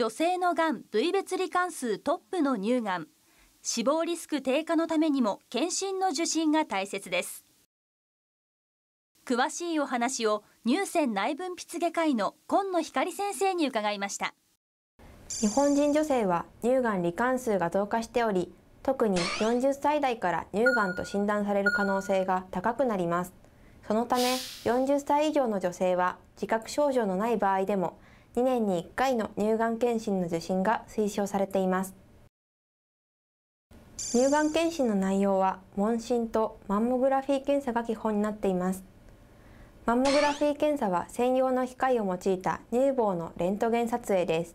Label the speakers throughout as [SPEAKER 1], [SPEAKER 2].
[SPEAKER 1] 女性のがん部位別罹患数トップの乳がん死亡リスク低下のためにも検診の受診が大切です詳しいお話を乳腺内分泌外科医の今野光先生に伺いました
[SPEAKER 2] 日本人女性は乳がん罹患数が増加しており特に40歳代から乳がんと診断される可能性が高くなりますそのため40歳以上の女性は自覚症状のない場合でも2年に1回の乳がん検診の受診が推奨されています乳がん検診の内容は問診とマンモグラフィー検査が基本になっていますマンモグラフィー検査は専用の機械を用いた乳房のレントゲン撮影です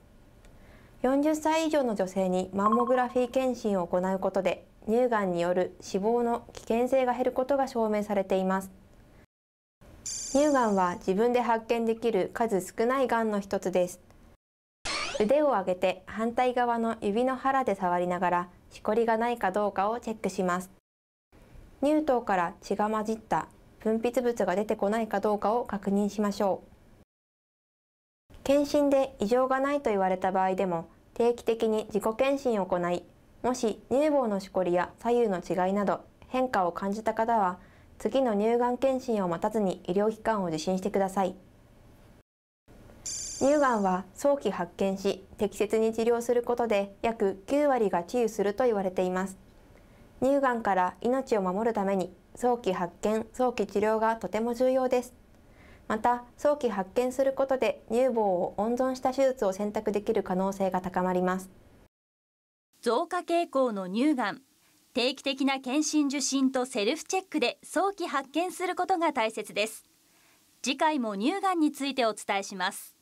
[SPEAKER 2] 40歳以上の女性にマンモグラフィー検診を行うことで乳がんによる死亡の危険性が減ることが証明されています乳がんは自分で発見できる数少ないがんの一つです腕を上げて反対側の指の腹で触りながらしこりがないかどうかをチェックします乳頭から血が混じった分泌物が出てこないかどうかを確認しましょう検診で異常がないと言われた場合でも定期的に自己検診を行いもし乳房のしこりや左右の違いなど変化を感じた方は次の乳がん検診を待たずに医療機関を受診してください乳がんは早期発見し適切に治療することで約9割が治癒すると言われています乳がんから命を守るために早期発見早期治療がとても重要ですまた早期発見することで乳房を温存した手術を選択できる可能性が高まります
[SPEAKER 1] 増加傾向の乳がん定期的な検診受診とセルフチェックで早期発見することが大切です次回も乳がんについてお伝えします